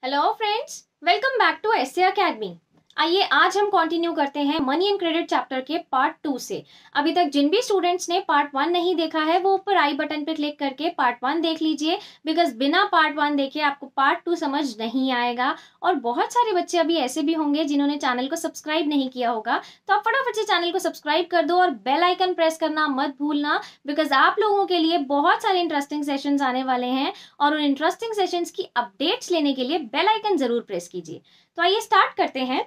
Hello friends, welcome back to SA Academy. आइए आज हम कंटिन्यू करते हैं मनी एंड क्रेडिट चैप्टर के पार्ट टू से अभी तक जिन भी स्टूडेंट्स ने पार्ट वन नहीं देखा है वो ऊपर आई बटन पर क्लिक करके पार्ट वन देख लीजिए बिकॉज बिना पार्ट वन देखे आपको पार्ट टू समझ नहीं आएगा और बहुत सारे बच्चे अभी ऐसे भी होंगे जिन्होंने चैनल को सब्सक्राइब नहीं किया होगा तो आप फटाफट से चैनल को सब्सक्राइब कर दो और बेल आइकन प्रेस करना मत भूलना बिकॉज आप लोगों के लिए बहुत सारे इंटरेस्टिंग सेशन आने वाले हैं और उन इंटरेस्टिंग सेशन की अपडेट्स लेने के लिए बेल आइकन जरूर प्रेस कीजिए तो आइए स्टार्ट करते हैं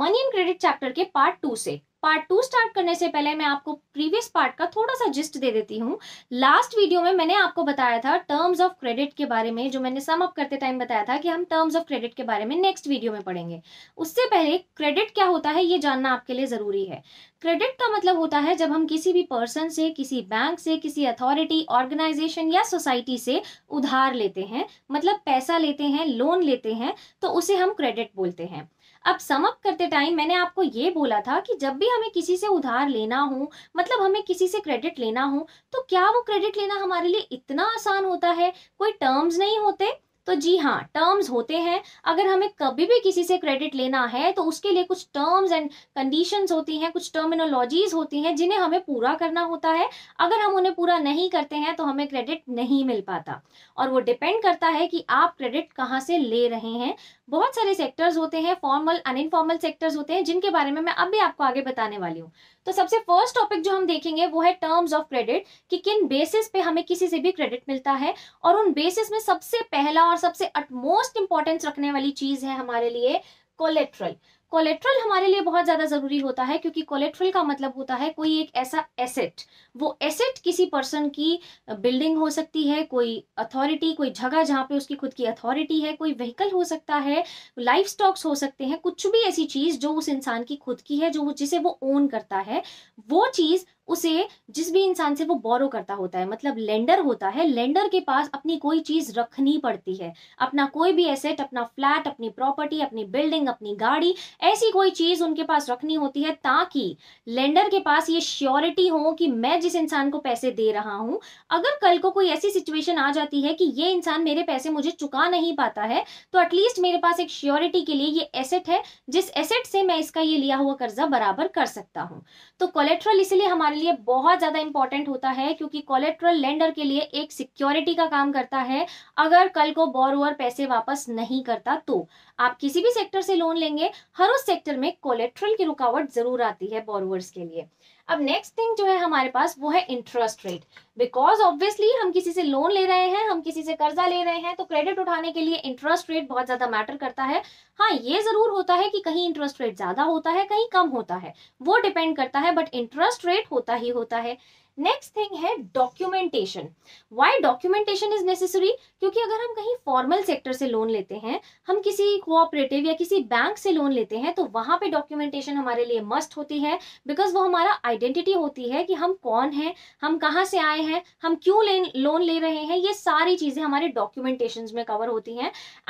मनी एंड क्रेडिट चैप्टर के पार्ट टू से पार्ट टू स्टार्ट करने से पहले मैं आपको प्रीवियस पार्ट का थोड़ा सा जिस्ट दे देती हूँ लास्ट वीडियो में मैंने आपको बताया था टर्म्स ऑफ क्रेडिट के बारे में जो मैंने सम अप करते टाइम बताया था कि हम टर्म्स ऑफ क्रेडिट के बारे में नेक्स्ट वीडियो में पढ़ेंगे उससे पहले क्रेडिट क्या होता है ये जानना आपके लिए ज़रूरी है क्रेडिट का मतलब होता है जब हम किसी भी पर्सन से किसी बैंक से किसी अथॉरिटी ऑर्गेनाइजेशन या सोसाइटी से उधार लेते हैं मतलब पैसा लेते हैं लोन लेते हैं तो उसे हम क्रेडिट बोलते हैं अब समअप करते टाइम मैंने आपको ये बोला था कि जब भी हमें किसी से उधार लेना हो मतलब हमें किसी से क्रेडिट लेना हो तो क्या वो क्रेडिट लेना हमारे लिए इतना आसान होता है कोई टर्म्स नहीं होते तो जी हाँ टर्म्स होते हैं अगर हमें कभी भी किसी से क्रेडिट लेना है तो उसके लिए कुछ टर्म्स एंड कंडीशंस होती हैं कुछ टर्मिनोलॉजीज होती हैं जिन्हें हमें पूरा करना होता है अगर हम उन्हें पूरा नहीं करते हैं तो हमें क्रेडिट नहीं मिल पाता और वो डिपेंड करता है कि आप क्रेडिट कहाँ से ले रहे हैं बहुत सारे सेक्टर्स होते हैं फॉर्मल अन इनफॉर्मल सेक्टर्स होते हैं जिनके बारे में मैं अब भी आपको आगे बताने वाली हूँ तो सबसे फर्स्ट टॉपिक जो हम देखेंगे वो है टर्म्स ऑफ क्रेडिट कि किन बेसिस पे हमें किसी से भी क्रेडिट मिलता है और उन बेसिस में सबसे पहला और सबसे अटमोस्ट इंपॉर्टेंस रखने वाली चीज है हमारे लिए कोलेट्रल कोलेट्रल हमारे लिए बहुत ज़्यादा ज़रूरी होता है क्योंकि कोलेट्रल का मतलब होता है कोई एक ऐसा एसेट वो एसेट किसी पर्सन की बिल्डिंग हो सकती है कोई अथॉरिटी कोई जगह जहाँ पे उसकी खुद की अथॉरिटी है कोई व्हीकल हो सकता है लाइफ स्टॉक्स हो सकते हैं कुछ भी ऐसी चीज़ जो उस इंसान की खुद की है जो जिसे वो ओन करता है वो चीज़ उसे जिस भी इंसान से वो बोरो करता होता है मतलब लेंडर होता है लेंडर के पास अपनी कोई चीज रखनी पड़ती है अपना कोई भी एसेट अपना फ्लैट अपनी प्रॉपर्टी अपनी बिल्डिंग अपनी गाड़ी ऐसी कोई चीज उनके पास रखनी होती है ताकि लेंडर के पास ये श्योरिटी हो कि मैं जिस इंसान को पैसे दे रहा हूं अगर कल को कोई ऐसी सिचुएशन आ जाती है कि ये इंसान मेरे पैसे मुझे चुका नहीं पाता है तो एटलीस्ट मेरे पास एक श्योरिटी के लिए ये एसेट है जिस एसेट से मैं इसका ये लिया हुआ कर्जा बराबर कर सकता हूं तो कोलेट्रल इसलिए हमारे हमारे लिए बहुत ज़्यादा इंपॉर्टेंट होता है क्योंकि कोलेट्रल लेंडर के लिए एक सिक्योरिटी का काम करता है अगर कल को बोरोवर पैसे वापस नहीं करता तो आप किसी भी सेक्टर से लोन लेंगे हर उस सेक्टर में कोलेट्रल की रुकावट जरूर आती है बोरोवर्स के लिए अब नेक्स्ट थिंग जो है हमारे पास वो है इंटरेस्ट रेट बिकॉज ऑब्वियसली हम किसी से लोन ले रहे हैं हम किसी से कर्जा ले रहे हैं तो क्रेडिट उठाने के लिए इंटरेस्ट रेट बहुत ज्यादा मैटर करता है हाँ ये जरूर होता है कि कहीं इंटरेस्ट रेट ज्यादा होता है कहीं कम होता है वो डिपेंड करता है बट इंटरेस्ट रेट होता ही होता है नेक्स्ट थिंग है documentation why documentation is necessary क्योंकि अगर हम कहीं फॉर्मल सेक्टर से लोन लेते हैं हम किसी कोऑपरेटिव या किसी बैंक से लोन लेते हैं तो वहां पे डॉक्यूमेंटेशन हमारे लिए मस्ट होती है बिकॉज वो हमारा आइडेंटिटी होती है कि हम कौन हैं हम कहाँ से आए हैं हम क्यों लोन ले रहे हैं ये सारी चीजें हमारे डॉक्यूमेंटेशन में कवर होती हैं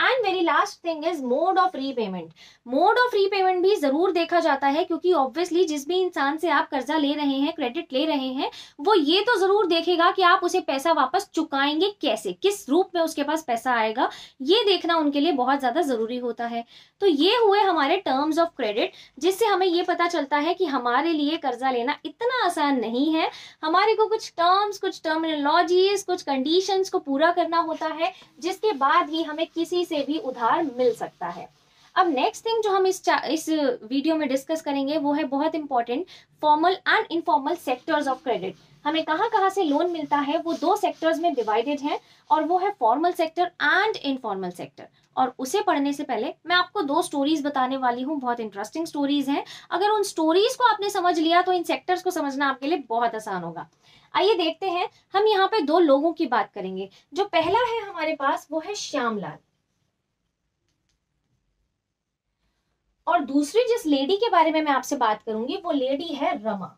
and very last thing is mode of repayment mode of repayment भी जरूर देखा जाता है क्योंकि ऑब्वियसली जिस भी इंसान से आप कर्जा ले रहे हैं क्रेडिट ले रहे हैं वो ये तो जरूर देखेगा कि आप उसे पैसा वापस चुकाएंगे कैसे किस रूप में उसके पास पैसा आएगा ये देखना उनके लिए बहुत ज्यादा जरूरी होता है तो ये हुए हमारे टर्म्स ऑफ क्रेडिट जिससे हमें ये पता चलता है कि हमारे लिए कर्जा लेना इतना आसान नहीं है हमारे को कुछ टर्म्स कुछ टर्मिनोलॉजीज कुछ कंडीशंस को पूरा करना होता है जिसके बाद ही हमें किसी से भी उधार मिल सकता है अब नेक्स्ट थिंग जो हम इस इस वीडियो में डिस्कस करेंगे वो है बहुत important formal and informal sectors of credit हमें कहाँ कहाँ से लोन मिलता है वो दो सेक्टर्स में डिवाइडेड है और वो है formal sector and informal sector और उसे पढ़ने से पहले मैं आपको दो स्टोरीज बताने वाली हूँ बहुत इंटरेस्टिंग स्टोरीज हैं अगर उन स्टोरीज को आपने समझ लिया तो इन सेक्टर्स को समझना आपके लिए बहुत आसान होगा आइए देखते हैं हम यहाँ पे दो लोगों की बात करेंगे जो पहला है हमारे पास वो है श्यामलाल और दूसरी जिस लेडी के बारे में मैं आपसे बात करूंगी वो लेडी है रमा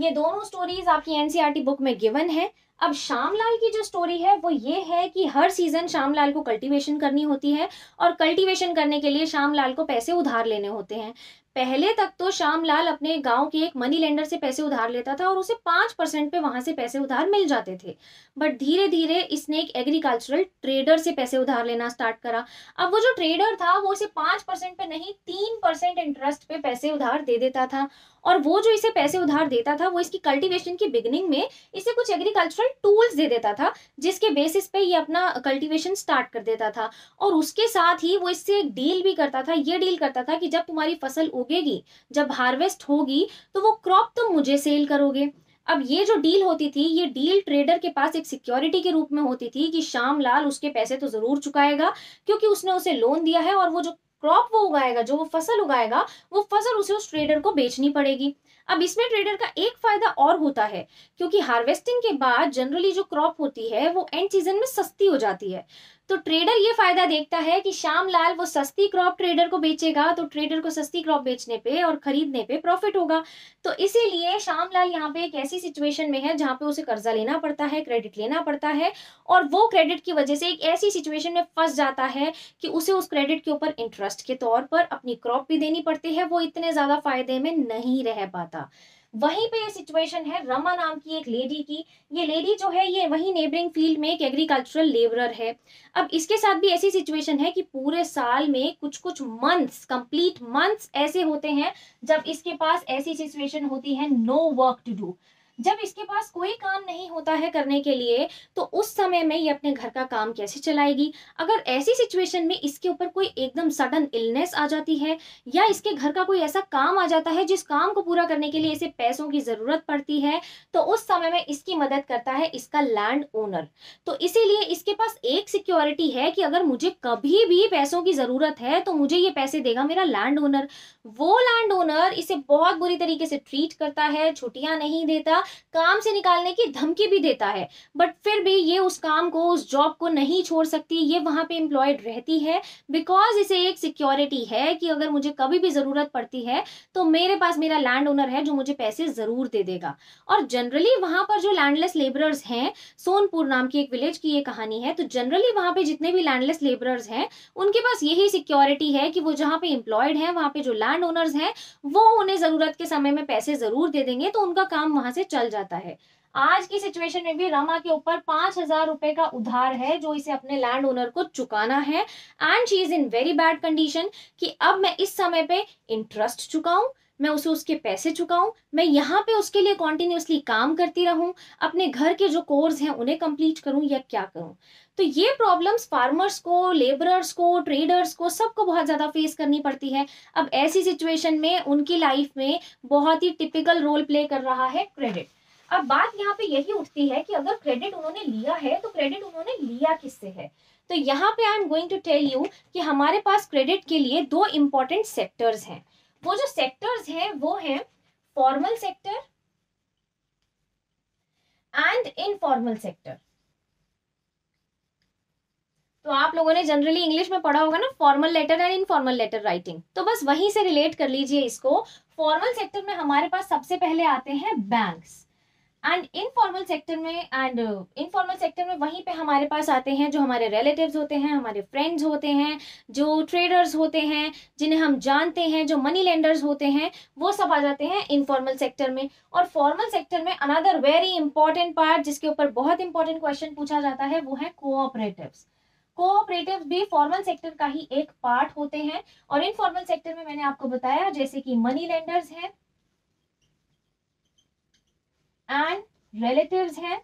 ये दोनों स्टोरीज आपकी एनसीईआरटी बुक e में गिवन है अब श्यामलाल की जो स्टोरी है वो ये है कि हर सीजन श्यामलाल को कल्टीवेशन करनी होती है और कल्टीवेशन करने के लिए श्यामलाल को पैसे उधार लेने होते हैं पहले तक तो श्यामलाल अपने गांव के एक मनी लेंडर से पैसे उधार लेता था और उसे पांच परसेंट पे वहां से पैसे उधार मिल जाते थे बट धीरे धीरे इसने एक एग्रीकल्चरल ट्रेडर से पैसे उधार लेना स्टार्ट करा अब वो जो ट्रेडर था वो इसे पांच परसेंट पे नहीं तीन परसेंट इंटरेस्ट पे पैसे उधार दे देता था और वो जो इसे पैसे उधार देता था वो इसकी कल्टिवेशन की बिगनिंग में इसे कुछ एग्रीकल्चरल टूल्स दे देता था जिसके बेसिस पे ये अपना कल्टिवेशन स्टार्ट कर देता था और उसके साथ ही वो इससे एक डील भी करता था ये डील करता था कि जब तुम्हारी फसल उगेगी जब हार्वेस्ट होगी तो वो क्रॉप तुम मुझे सेल करोगे अब ये जो डील होती थी ये डील ट्रेडर के पास एक सिक्योरिटी के रूप में होती थी कि श्याम लाल उसके पैसे तो जरूर चुकाएगा क्योंकि उसने उसे लोन दिया है और वो जो क्रॉप वो उगाएगा जो वो फसल उगाएगा वो फसल उसे उस ट्रेडर को बेचनी पड़ेगी अब इसमें ट्रेडर का एक फायदा और होता है क्योंकि हार्वेस्टिंग के बाद जनरली जो क्रॉप होती है वो एंड सीजन में सस्ती हो जाती है तो ट्रेडर ये फायदा देखता है कि श्याम लाल वो सस्ती क्रॉप ट्रेडर को बेचेगा तो ट्रेडर को सस्ती क्रॉप बेचने पे और खरीदने पे प्रॉफिट होगा तो इसीलिए श्यामलाल यहाँ पे एक ऐसी सिचुएशन में है जहाँ पे उसे कर्जा लेना पड़ता है क्रेडिट लेना पड़ता है और वो क्रेडिट की वजह से एक ऐसी सिचुएशन में फंस जाता है कि उसे उस क्रेडिट के ऊपर इंटरेस्ट के तौर पर अपनी क्रॉप भी देनी पड़ती है वो इतने ज़्यादा फायदे में नहीं रह पाता वहीं पे ये सिचुएशन है रमा नाम की एक लेडी की ये लेडी जो है ये वही नेबरिंग फील्ड में एक एग्रीकल्चरल लेबरर है अब इसके साथ भी ऐसी सिचुएशन है कि पूरे साल में कुछ कुछ मंथ्स कंप्लीट मंथ्स ऐसे होते हैं जब इसके पास ऐसी सिचुएशन होती है नो वर्क टू डू जब इसके पास कोई काम नहीं होता है करने के लिए तो उस समय में ये अपने घर का काम कैसे चलाएगी अगर ऐसी सिचुएशन में इसके ऊपर कोई एकदम सडन इलनेस आ जाती है या इसके घर का कोई ऐसा काम आ जाता है जिस काम को पूरा करने के लिए इसे पैसों की ज़रूरत पड़ती है तो उस समय में इसकी मदद करता है इसका लैंड ओनर तो इसीलिए इसके पास एक सिक्योरिटी है कि अगर मुझे कभी भी पैसों की ज़रूरत है तो मुझे ये पैसे देगा मेरा लैंड ओनर वो लैंड ओनर इसे बहुत बुरी तरीके से ट्रीट करता है छुट्टियां नहीं देता काम से निकालने की धमकी भी देता है बट फिर भी ये उस काम को उस जॉब को नहीं छोड़ सकती ये वहाँ पे एम्प्लॉयड रहती है बिकॉज इसे एक सिक्योरिटी है कि अगर मुझे कभी भी ज़रूरत पड़ती है तो मेरे पास मेरा लैंड ओनर है जो मुझे पैसे ज़रूर दे देगा और जनरली वहाँ पर जो लैंडलेस लेबरर्स हैं सोनपुर नाम की एक विलेज की ये कहानी है तो जनरली वहाँ पर जितने भी लैंडलेस लेबरर्स हैं उनके पास यही सिक्योरिटी है कि वो जहाँ पे एम्प्लॉयड हैं वहाँ पे जो लैंड ओनर्स हैं वो उन्हें ज़रूरत के समय में पैसे ज़रूर दे देंगे तो उनका काम वहाँ से चल जाता है आज की सिचुएशन में भी रमा के ऊपर पांच हजार रुपए का उधार है जो इसे अपने लैंड ओनर को चुकाना है and she is in very bad condition कि अब मैं इस समय पे इंटरेस्ट चुकाऊं मैं उसे उसके पैसे चुकाऊं मैं यहाँ पे उसके लिए कॉन्टिन्यूसली काम करती रहूं अपने घर के जो कोर्स हैं उन्हें कंप्लीट करूं या क्या करूं तो ये प्रॉब्लम्स फार्मर्स को लेबरर्स को ट्रेडर्स को सबको बहुत ज़्यादा फेस करनी पड़ती है अब ऐसी सिचुएशन में उनकी लाइफ में बहुत ही टिपिकल रोल प्ले कर रहा है क्रेडिट अब बात यहाँ पे यही उठती है कि अगर क्रेडिट उन्होंने लिया है तो क्रेडिट उन्होंने लिया किससे है तो यहाँ पे I am going to tell you कि हमारे पास क्रेडिट के लिए दो इम्पॉर्टेंट सेक्टर्स हैं वो जो सेक्टर्स हैं वो हैं formal sector and informal sector तो आप लोगों ने जनरली इंग्लिश में पढ़ा होगा ना formal letter and informal letter writing तो बस वहीं से रिलेट कर लीजिए इसको फॉर्मल सेक्टर में हमारे पास सबसे पहले आते हैं बैंक्स एंड इनफॉर्मल सेक्टर में एंड इनफॉर्मल सेक्टर में वहीं पे हमारे पास आते हैं जो हमारे रिलेटिव्स होते हैं हमारे फ्रेंड्स होते हैं जो ट्रेडर्स होते हैं जिन्हें हम जानते हैं जो मनी लेंडर्स होते हैं वो सब आ जाते हैं इनफॉर्मल सेक्टर में और फॉर्मल सेक्टर में अनदर वेरी इंपॉर्टेंट पार्ट जिसके ऊपर बहुत इंपॉर्टेंट क्वेश्चन पूछा जाता है वो है कोऑपरेटिव्स कोऑपरेटिव भी फॉर्मल सेक्टर का ही एक पार्ट होते हैं और इनफॉर्मल सेक्टर में मैंने आपको बताया जैसे कि मनी लेंडर्स हैं एंड रिलेटिव्स हैं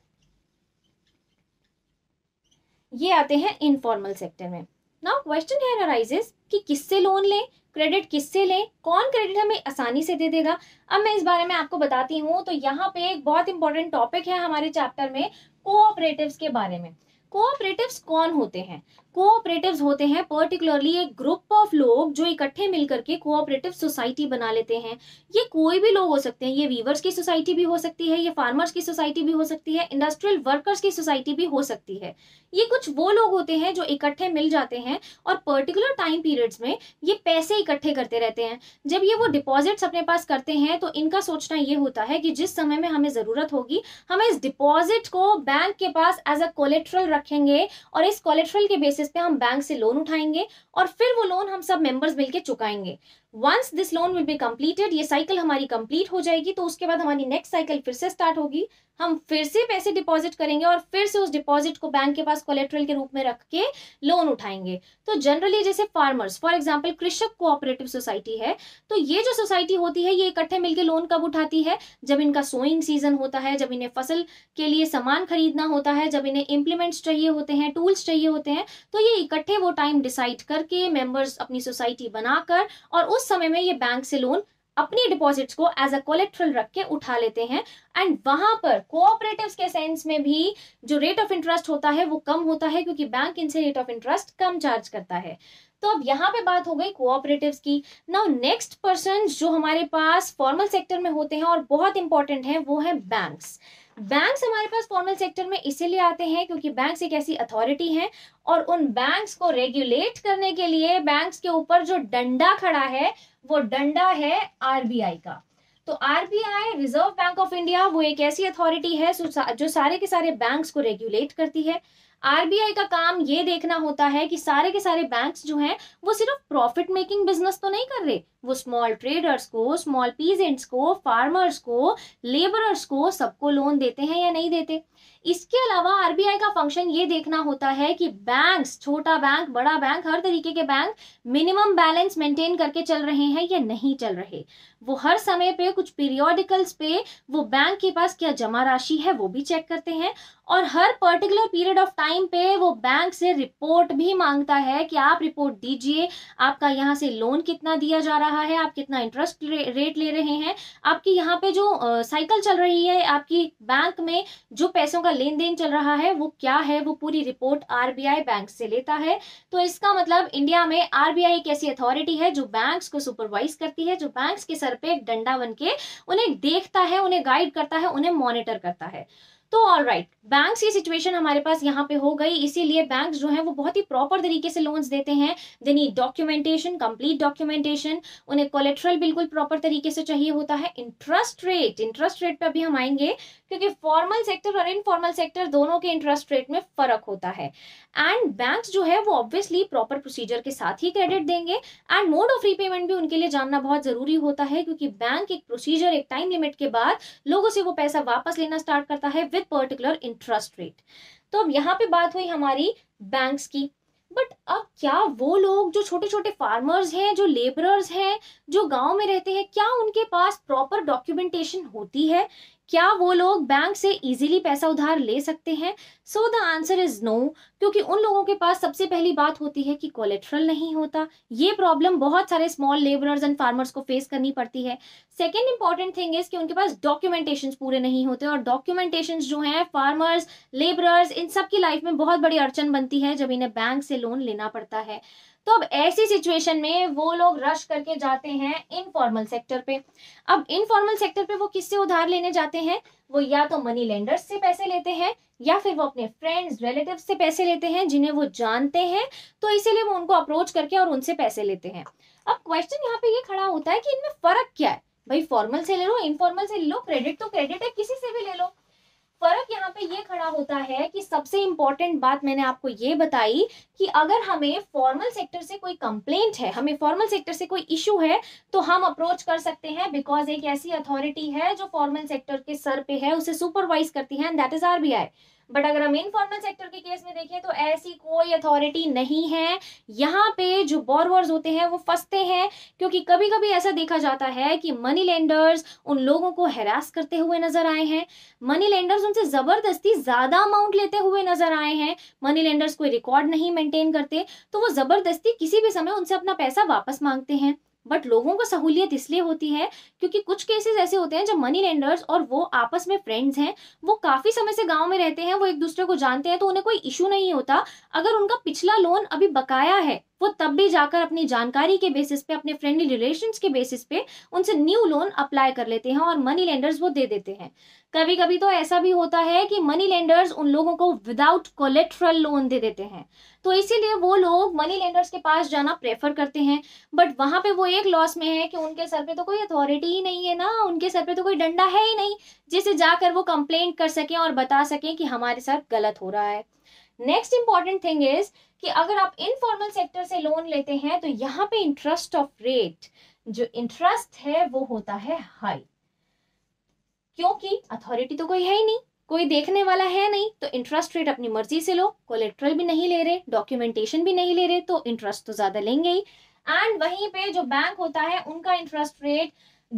ये आते हैं इनफॉर्मल सेक्टर में नाउ क्वेश्चन कि किससे लोन लें क्रेडिट किससे लें कौन क्रेडिट हमें आसानी से दे देगा अब मैं इस बारे में आपको बताती हूँ तो यहाँ पे एक बहुत इंपॉर्टेंट टॉपिक है हमारे चैप्टर में कोऑपरेटिव्स के बारे में कोऑपरेटिव्स कौन होते हैं कोऑपरेटिव होते हैं पर्टिकुलरली एक ग्रुप ऑफ लोग जो इकट्ठे मिलकर के कोऑपरेटिव सोसाइटी बना लेते हैं ये कोई भी लोग हो सकते हैं ये वीवर्स की सोसाइटी भी हो सकती है ये फार्मर्स की सोसाइटी भी हो सकती है इंडस्ट्रियल वर्कर्स की सोसाइटी भी हो सकती है ये कुछ वो लोग होते हैं जो इकट्ठे मिल जाते हैं और पर्टिकुलर टाइम पीरियड्स में ये पैसे इकट्ठे करते रहते हैं जब ये वो डिपॉजिट्स अपने पास करते हैं तो इनका सोचना ये होता है कि जिस समय में हमें ज़रूरत होगी हमें इस डिपॉजिट को बैंक के पास एज अ कोलेट्रल रखेंगे और इस कोलेट्रल के बेसिस जिसपे हम बैंक से लोन उठाएंगे और फिर वो लोन हम सब मेंबर्स मिलकर चुकाएंगे once this loan will be completed ये साइकिल हमारी कंप्लीट हो जाएगी तो उसके बाद हमारी नेक्स्ट साइकिल फिर से स्टार्ट होगी हम फिर से पैसे डिपॉजिट करेंगे और फिर से उस डिपॉजिट को बैंक के पास कोलेट्रल के रूप में रख के लोन उठाएंगे तो जनरली जैसे फार्मर्स फॉर एग्जाम्पल कृषक कोऑपरेटिव सोसाइटी है तो ये जो सोसाइटी होती है ये इकट्ठे मिलकर लोन कब उठाती है जब इनका सोइंग सीजन होता है जब इन्हें फसल के लिए सामान खरीदना होता है जब इन्हें इंप्लीमेंट्स चाहिए होते हैं टूल्स चाहिए होते हैं तो ये इकट्ठे वो टाइम डिसाइड करके मेम्बर्स अपनी सोसाइटी बनाकर और उस समय में ये बैंक से लोन अपनी डिपॉजिट्स को एज अ कोलेक्ट्रल रख के उठा लेते हैं एंड वहां पर कोऑपरेटिव्स के सेंस में भी जो रेट ऑफ इंटरेस्ट होता है वो कम होता है क्योंकि बैंक इनसे रेट ऑफ इंटरेस्ट कम चार्ज करता है तो अब यहाँ पे बात हो गई कोऑपरेटिव की नाउ नेक्स्ट पर्सन जो हमारे पास फॉर्मल सेक्टर में होते हैं और बहुत इंपॉर्टेंट है वो है बैंक्स बैंक्स हमारे पास फॉर्मल सेक्टर में इसीलिए आते हैं क्योंकि बैंक्स एक ऐसी अथॉरिटी है और उन बैंक्स को रेगुलेट करने के लिए बैंक्स के ऊपर जो डंडा खड़ा है वो डंडा है आरबीआई का तो RBI Reserve Bank of India वो एक ऐसी अथॉरिटी है जो सारे के सारे बैंक्स को रेगुलेट करती है आरबीआई का काम ये देखना होता है कि सारे के सारे बैंक्स जो हैं वो सिर्फ प्रॉफिट मेकिंग बिजनेस तो नहीं कर रहे वो स्मॉल ट्रेडर्स को स्मॉल पीजेंट्स को फार्मर्स को लेबरर्स को सबको लोन देते हैं या नहीं देते इसके अलावा आरबीआई का फंक्शन ये देखना होता है कि बैंक्स छोटा बैंक बड़ा बैंक हर तरीके के बैंक मिनिमम बैलेंस मेंटेन करके चल रहे हैं या नहीं चल रहे वो हर समय पे कुछ पीरियोडिकल्स पे वो बैंक के पास क्या जमा राशि है वो भी चेक करते हैं और हर पर्टिकुलर पीरियड ऑफ टाइम पे वो बैंक से रिपोर्ट भी मांगता है कि आप रिपोर्ट दीजिए आपका यहाँ से लोन कितना दिया जा रहा रहा है आप कितना इंटरेस्ट रेट ले रहे हैं आपकी यहाँ पे जो साइकिल चल रही है आपकी बैंक में जो पैसों का लेन देन चल रहा है वो क्या है वो पूरी रिपोर्ट आरबीआई बैंक से लेता है तो इसका मतलब इंडिया में आरबीआई एक ऐसी अथॉरिटी है जो बैंक को सुपरवाइज करती है जो बैंक के सर पे एक डंडा बन के उन्हें देखता है उन्हें गाइड करता है उन्हें मॉनिटर करता है तो ऑल राइट बैंक्स की सिचुएशन हमारे पास यहाँ पे हो गई इसीलिए बैंक्स जो हैं वो बहुत ही प्रॉपर तरीके से लोन्स देते हैं देनी डॉक्यूमेंटेशन कंप्लीट डॉक्यूमेंटेशन उन्हें कोलेट्रल बिल्कुल प्रॉपर तरीके से चाहिए होता है इंटरेस्ट रेट इंटरेस्ट रेट पे भी हम आएंगे क्योंकि फॉर्मल सेक्टर और इनफॉर्मल सेक्टर दोनों के इंटरेस्ट रेट में फर्क होता है एंड बैंक जो है वो ऑब्वियसली प्रॉपर प्रोसीजर के साथ ही क्रेडिट देंगे एंड मोड ऑफ रीपेमेंट भी उनके लिए जानना बहुत जरूरी होता है क्योंकि बैंक एक प्रोसीजर एक टाइम लिमिट के बाद लोगों से वो पैसा वापस लेना स्टार्ट करता है विद पर्टिकुलर इंटरेस्ट रेट तो अब यहाँ पे बात हुई हमारी बैंक की बट अब क्या वो लोग जो छोटे छोटे फार्मर्स हैं जो लेबरर्स हैं जो गांव में रहते हैं क्या उनके पास प्रॉपर डॉक्यूमेंटेशन होती है क्या वो लोग बैंक से इजीली पैसा उधार ले सकते हैं so the answer is no क्योंकि उन लोगों के पास सबसे पहली बात होती है कि कोलेट्रल नहीं होता ये प्रॉब्लम बहुत सारे स्मॉल लेबरर्स एंड फार्मर्स को फेस करनी पड़ती है सेकेंड इंपॉर्टेंट थिंग इज कि उनके पास डॉक्यूमेंटेशन पूरे नहीं होते और डॉक्यूमेंटेशन जो है फार्मर्स लेबरर्स इन सब की लाइफ में बहुत बड़ी अड़चन बनती है जब इन्हें बैंक से लोन लेना पड़ता है तो अब ऐसी सिचुएशन में वो लोग रश करके जाते हैं इनफॉर्मल सेक्टर पे अब इनफॉर्मल सेक्टर पे वो किससे उधार लेने जाते हैं वो या तो मनी लेंडर्स से पैसे लेते हैं या फिर वो अपने फ्रेंड्स रिलेटिव से पैसे लेते हैं जिन्हें वो जानते हैं तो इसीलिए वो उनको अप्रोच करके और उनसे पैसे लेते हैं अब क्वेश्चन यहाँ पे ये खड़ा होता है कि इनमें फर्क क्या है भाई फॉर्मल से ले लो इनफॉर्मल से ले लो क्रेडिट तो क्रेडिट है किसी से भी ले लो फर्क यहाँ पे ये खड़ा होता है कि सबसे इंपॉर्टेंट बात मैंने आपको ये बताई कि अगर हमें फॉर्मल सेक्टर से कोई कंप्लेंट है हमें फॉर्मल सेक्टर से कोई इशू है तो हम अप्रोच कर सकते हैं बिकॉज एक ऐसी अथॉरिटी है जो फॉर्मल सेक्टर के सर पे है उसे सुपरवाइज करती है and that is are but अगर हम इनफॉर्मल सेक्टर के केस में देखें तो ऐसी कोई अथॉरिटी नहीं है यहाँ पे जो बॉरवर्स होते हैं वो फंसते हैं क्योंकि कभी कभी ऐसा देखा जाता है कि मनी लेंडर्स उन लोगों को हैरास करते हुए नजर आए हैं मनी लेंडर्स उनसे ज़बरदस्ती ज़्यादा अमाउंट लेते हुए नजर आए हैं मनी लेंडर्स कोई रिकॉर्ड नहीं मेंटेन करते तो वो ज़बरदस्ती किसी भी समय उनसे अपना पैसा वापस मांगते हैं बट लोगों को सहूलियत इसलिए होती है क्योंकि कुछ केसेस ऐसे होते हैं जब मनी लेंडर्स और वो आपस में फ्रेंड्स हैं वो काफ़ी समय से गांव में रहते हैं वो एक दूसरे को जानते हैं तो उन्हें कोई इशू नहीं होता अगर उनका पिछला लोन अभी बकाया है वो तब भी जाकर अपनी जानकारी के बेसिस पे अपने फ्रेंडली रिलेशन के बेसिस पे उनसे न्यू लोन अप्लाई कर लेते हैं और मनी लेंडर्स वो दे देते हैं कभी कभी तो ऐसा भी होता है कि मनी लेंडर्स उन लोगों को विदाउट कोलेट्रल लोन दे देते हैं तो इसीलिए वो लोग मनी लेंडर्स के पास जाना प्रेफर करते हैं बट वहां पे वो एक लॉस में है कि उनके सर पे तो कोई अथॉरिटी ही नहीं है ना उनके सर पे तो कोई डंडा है ही नहीं जिसे जाकर वो कंप्लेंट कर सकें और बता सकें कि हमारे साथ गलत हो रहा है नेक्स्ट इंपॉर्टेंट थिंग इज कि अगर आप इनफॉर्मल सेक्टर से लोन लेते हैं तो यहाँ पे इंटरेस्ट ऑफ रेट जो इंटरेस्ट है वो होता है हाई क्योंकि अथॉरिटी तो कोई है ही नहीं कोई देखने वाला है नहीं तो इंटरेस्ट रेट अपनी मर्जी से लो कोलेक्ट्रल भी नहीं ले रहे डॉक्यूमेंटेशन भी नहीं ले रहे तो इंटरेस्ट तो ज्यादा लेंगे ही एंड वहीं पे जो बैंक होता है उनका इंटरेस्ट रेट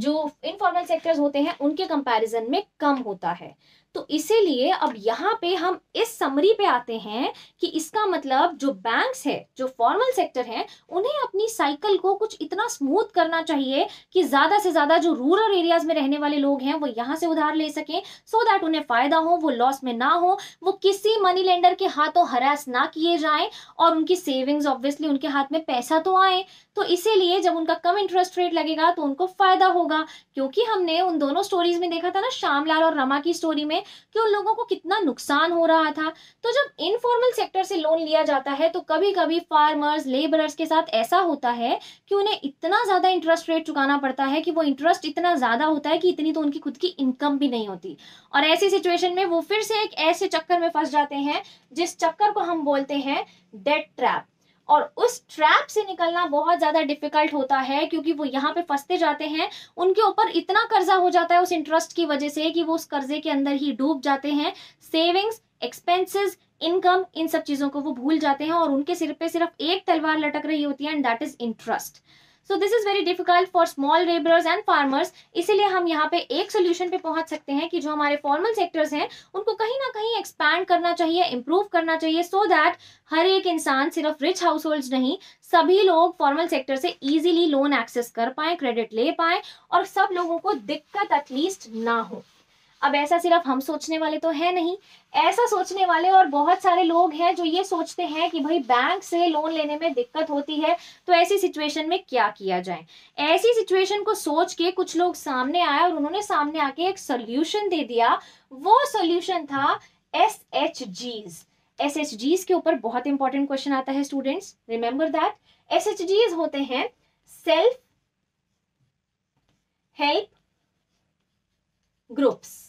जो इनफॉर्मल सेक्टर्स होते हैं उनके कंपैरिजन में कम होता है तो इसीलिए अब यहाँ पे हम इस समरी पे आते हैं कि इसका मतलब जो बैंक्स है जो फॉर्मल सेक्टर है उन्हें अपनी साइकिल को कुछ इतना स्मूथ करना चाहिए कि ज़्यादा से ज़्यादा जो रूरल एरियाज में रहने वाले लोग हैं वो यहाँ से उधार ले सकें सो दैट उन्हें फ़ायदा हो वो लॉस में ना हो वो किसी मनी लेंडर के हाथों हरास ना किए जाए और उनकी सेविंग्स ऑब्वियसली उनके हाथ में पैसा तो आए तो इसीलिए जब उनका कम इंटरेस्ट रेट लगेगा तो उनको फ़ायदा होगा क्योंकि हमने उन दोनों स्टोरीज में देखा था ना श्यामलाल और रमा की स्टोरी में में कि उन लोगों को कितना नुकसान हो रहा था तो जब इनफॉर्मल सेक्टर से लोन लिया जाता है तो कभी कभी फार्मर्स लेबरर्स के साथ ऐसा होता है कि उन्हें इतना ज़्यादा इंटरेस्ट रेट चुकाना पड़ता है कि वो इंटरेस्ट इतना ज़्यादा होता है कि इतनी तो उनकी खुद की इनकम भी नहीं होती और ऐसी सिचुएशन में वो फिर से एक ऐसे चक्कर में फंस जाते हैं जिस चक्कर को हम बोलते हैं डेट ट्रैप और उस ट्रैप से निकलना बहुत ज़्यादा डिफिकल्ट होता है क्योंकि वो यहाँ पे फंसते जाते हैं उनके ऊपर इतना कर्जा हो जाता है उस इंटरेस्ट की वजह से कि वो उस कर्जे के अंदर ही डूब जाते हैं सेविंग्स एक्सपेंसेस इनकम इन सब चीज़ों को वो भूल जाते हैं और उनके सिर पे सिर्फ एक तलवार लटक रही होती है and that is interest so this is very difficult for small labourers and farmers इसीलिए हम यहाँ पे एक सोल्यूशन पे पहुंच सकते हैं कि जो हमारे फॉर्मल सेक्टर्स हैं उनको कहीं ना कहीं एक्सपैंड करना चाहिए इम्प्रूव करना चाहिए सो so दैट हर एक इंसान सिर्फ रिच हाउस होल्ड नहीं सभी लोग फॉर्मल सेक्टर से इजिली लोन एक्सेस कर पाए क्रेडिट ले पाए और सब लोगों को दिक्कत एटलीस्ट ना हो अब ऐसा सिर्फ हम सोचने वाले तो है नहीं ऐसा सोचने वाले और बहुत सारे लोग हैं जो ये सोचते हैं कि भाई बैंक से लोन लेने में दिक्कत होती है तो ऐसी सिचुएशन में क्या किया जाए ऐसी सिचुएशन को सोच के कुछ लोग सामने आए और उन्होंने सामने आके एक सोल्यूशन दे दिया वो सोल्यूशन था S H Gs S H Gs के ऊपर बहुत इंपॉर्टेंट क्वेश्चन आता है students remember that S H Gs होते हैं सेल्फ हेल्प ग्रुप्स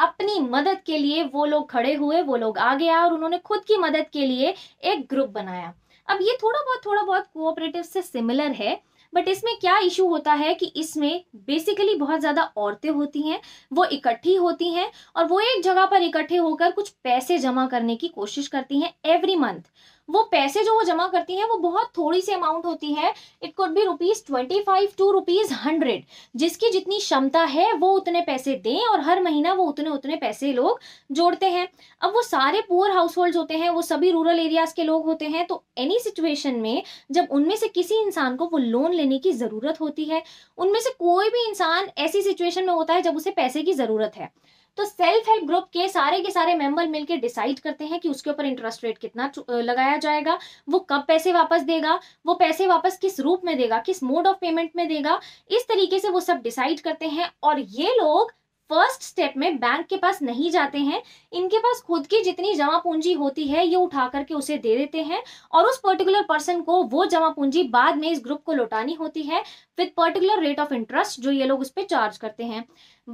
अपनी मदद के लिए वो लोग खड़े हुए वो लोग आ गया और उन्होंने खुद की मदद के लिए एक ग्रुप बनाया अब ये थोड़ा बहुत थोड़ा बहुत कोऑपरेटिव से सिमिलर है बट इसमें क्या इशू होता है कि इसमें बेसिकली बहुत ज़्यादा औरतें होती हैं वो इकट्ठी होती हैं और वो एक जगह पर इकट्ठे होकर कुछ पैसे जमा करने की कोशिश करती हैं एवरी मंथ वो पैसे जो वो जमा करती हैं वो बहुत थोड़ी सी अमाउंट होती है it could be rupees twenty five to rupees hundred जिसकी जितनी क्षमता है वो उतने पैसे दें और हर महीना वो उतने उतने पैसे लोग जोड़ते हैं अब वो सारे पुअर हाउस होल्ड होते हैं वो सभी रूरल एरियाज़ के लोग होते हैं तो एनी सिचुएशन में जब उनमें से किसी इंसान को वो लोन लेने की ज़रूरत होती है उनमें से कोई भी इंसान ऐसी सिचुएशन में होता है जब उसे पैसे की ज़रूरत है तो सेल्फ हेल्प ग्रुप के सारे के सारे मेंबर मिलकर डिसाइड करते हैं कि उसके ऊपर इंटरेस्ट रेट कितना लगाया जाएगा वो कब पैसे वापस देगा वो पैसे वापस किस रूप में देगा किस मोड ऑफ पेमेंट में देगा इस तरीके से वो सब डिसाइड करते हैं और ये लोग फर्स्ट स्टेप में बैंक के पास नहीं जाते हैं इनके पास खुद की जितनी जमा पूंजी होती है ये उठा करके उसे दे देते हैं और उस पर्टिकुलर पर्सन को वो जमा पूंजी बाद में इस ग्रुप को लौटानी होती है with particular rate of interest जो ये लोग उस पर चार्ज करते हैं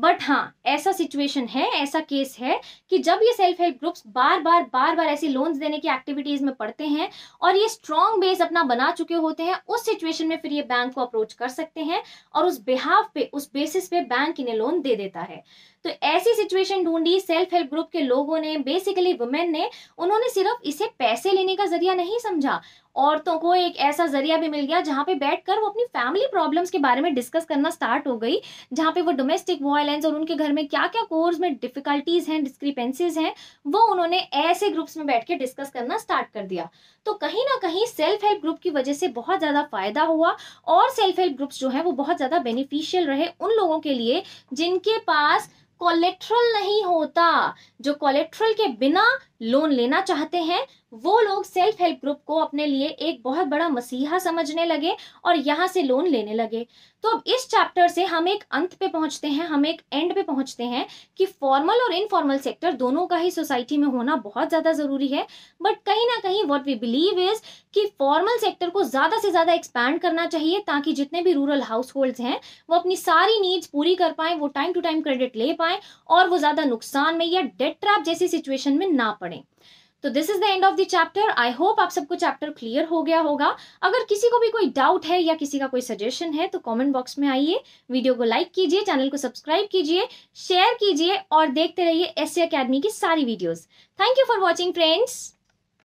बट हाँ ऐसा सिचुएशन है ऐसा केस है कि जब ये सेल्फ हेल्प ग्रुप्स बार बार बार बार ऐसी लोन्स देने की एक्टिविटीज़ में पड़ते हैं और ये स्ट्रॉन्ग बेस अपना बना चुके होते हैं उस सिचुएशन में फिर ये बैंक को अप्रोच कर सकते हैं और उस बिहाव पे उस बेसिस पे बैंक इन्हें लोन दे देता है तो ऐसी सिचुएशन ढूंढी सेल्फ हेल्प ग्रुप के लोगों ने बेसिकली वुमेन ने उन्होंने सिर्फ इसे पैसे लेने का जरिया नहीं समझा औरतों को एक ऐसा जरिया भी मिल गया जहाँ पे बैठकर वो अपनी फैमिली प्रॉब्लम्स के बारे में डिस्कस करना स्टार्ट हो गई जहाँ पे वो डोमेस्टिक वायलेंस और उनके घर में क्या क्या कोर्स में डिफिकल्टीज हैं डिस्क्रिपेंसीज हैं वो उन्होंने ऐसे ग्रुप्स में बैठ के डिस्कस करना स्टार्ट कर दिया तो कहीं ना कहीं सेल्फ हेल्प ग्रुप की वजह से बहुत ज़्यादा फायदा हुआ और सेल्फ हेल्प ग्रुप्स जो है वो बहुत ज़्यादा बेनिफिशियल रहे उन लोगों के लिए जिनके पास कोलेट्रल नहीं होता जो कोलेट्रल के बिना लोन लेना चाहते हैं वो लोग सेल्फ हेल्प ग्रुप को अपने लिए एक बहुत बड़ा मसीहा समझने लगे और यहाँ से लोन लेने लगे तो अब इस चैप्टर से हम एक अंत पे पहुंचते हैं हम एक एंड पे पहुंचते हैं कि फॉर्मल और इनफॉर्मल सेक्टर दोनों का ही सोसाइटी में होना बहुत ज़्यादा ज़रूरी है बट कहीं ना कहीं वॉट वी बिलीव इज़ कि फॉर्मल सेक्टर को ज़्यादा से ज़्यादा एक्सपैंड करना चाहिए ताकि जितने भी रूरल हाउस हैं वो अपनी सारी नीड्स पूरी कर पाएँ वो टाइम टू टाइम क्रेडिट ले पाएँ और वो ज़्यादा नुकसान में या डेट ट्रैप जैसी सिचुएशन में ना पड़ें तो this is the end of the chapter I hope आप सबको चैप्टर क्लियर हो गया होगा अगर किसी को भी कोई डाउट है या किसी का कोई सजेशन है तो कमेंट बॉक्स में आइए वीडियो को लाइक कीजिए चैनल को सब्सक्राइब कीजिए शेयर कीजिए और देखते रहिए एस अकेडमी की सारी videos thank you for watching friends